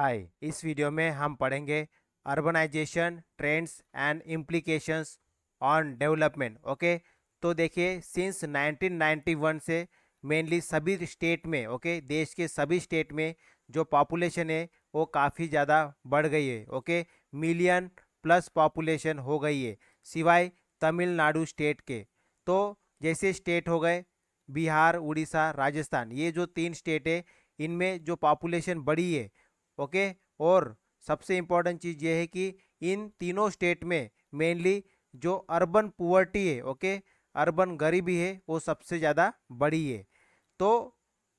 हाय इस वीडियो में हम पढ़ेंगे urbanization trends and implications on development okay तो देखिए सिंस 1991 से मेनली सभी स्टेट में ओके okay, देश के सभी स्टेट में जो पॉपुलेशन है वो काफ़ी ज़्यादा बढ़ गई है ओके मिलियन प्लस पॉपुलेशन हो गई है सिवाय तमिलनाडु स्टेट के तो जैसे स्टेट हो गए बिहार उड़ीसा राजस्थान ये जो तीन स्टेट है इनमें जो पॉपुलेशन बढ़ी है ओके और सबसे इम्पॉर्टेंट चीज़ ये है कि इन तीनों स्टेट में मेनली जो अर्बन पुअर्टी है ओके अर्बन गरीबी है वो सबसे ज़्यादा बड़ी है तो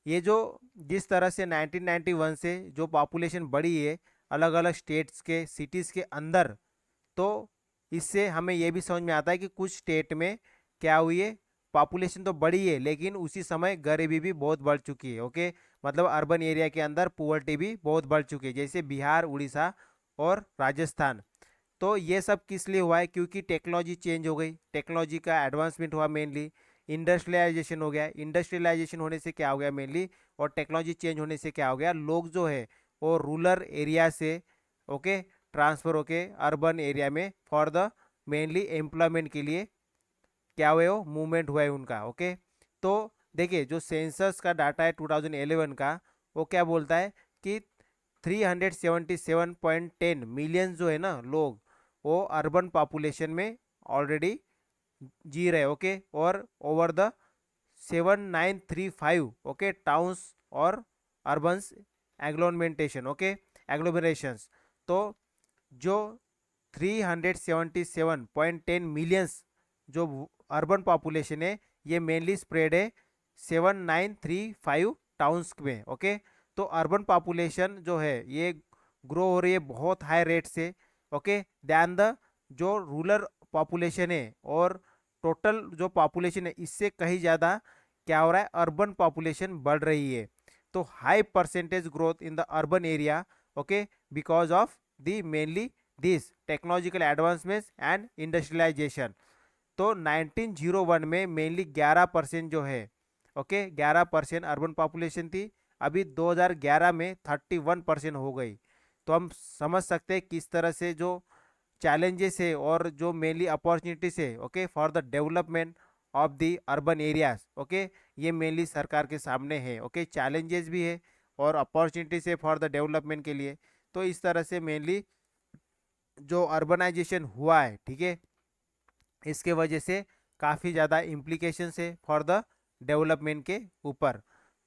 ये जो जिस तरह से 1991 से जो पॉपुलेशन बढ़ी है अलग अलग स्टेट्स के सिटीज़ के अंदर तो इससे हमें यह भी समझ में आता है कि कुछ स्टेट में क्या हुई है पॉपुलेशन तो बड़ी है लेकिन उसी समय गरीबी भी बहुत बढ़ चुकी है ओके मतलब अर्बन एरिया के अंदर पुअर्टी भी बहुत बढ़ चुकी है जैसे बिहार उड़ीसा और राजस्थान तो ये सब किस लिए हुआ है क्योंकि टेक्नोलॉजी चेंज हो गई टेक्नोलॉजी का एडवांसमेंट हुआ मेनली इंडस्ट्रियलाइजेशन हो गया इंडस्ट्रियलाइजेशन होने से क्या हो गया मेनली और टेक्नोलॉजी चेंज होने से क्या हो गया लोग जो है वो रूरल एरिया से ओके ट्रांसफ़र होके अर्बन एरिया में फॉर द मेनली एम्प्लॉयमेंट के लिए क्या हुए हो मूवमेंट हुआ है उनका ओके तो देखिए जो सेंसस का डाटा है 2011 का वो क्या बोलता है कि 377.10 मिलियन जो है ना लोग वो अर्बन पॉपुलेशन में ऑलरेडी जी रहे ओके और over the seven nine three five okay towns और अर्बन्स एग्लोमेंटेशन ओके एग्लोमेरेशंस तो जो three hundred seven point ten millions जो अर्बन पॉपुलेशन है ये मेनली स्प्रेड है seven nine three five towns में ओके तो अर्बन पॉपुलेशन जो है ये ग्रो हो रही है बहुत हाई रेट से ओके दैन द जो रूरल पॉपुलेशन है और टोटल जो पॉपुलेशन है इससे कहीं ज़्यादा क्या हो रहा है अर्बन पॉपुलेशन बढ़ रही है तो high percentage growth in the urban area okay because of the mainly this technological advancements and industrialization तो 1901 में मेनली 11 परसेंट जो है ओके 11 परसेंट अर्बन पॉपुलेशन थी अभी 2011 में 31 परसेंट हो गई तो हम समझ सकते हैं किस तरह से जो चैलेंजेस है और जो मेनली अपॉर्चुनिटीज़ है okay for the development of the urban areas okay ये मेनली सरकार के सामने है ओके okay? चैलेंजेस भी है और अपॉर्चुनिटीज है फॉर द डेवलपमेंट के लिए तो इस तरह से मेनली जो अर्बनाइजेशन हुआ है ठीक है इसके वजह से काफ़ी ज़्यादा इम्प्लीकेशन है फॉर द डेवलपमेंट के ऊपर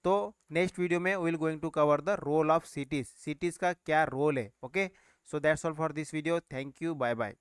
तो नेक्स्ट वीडियो में will going to cover the role of cities cities का क्या रोल है okay so that's all for this video thank you bye bye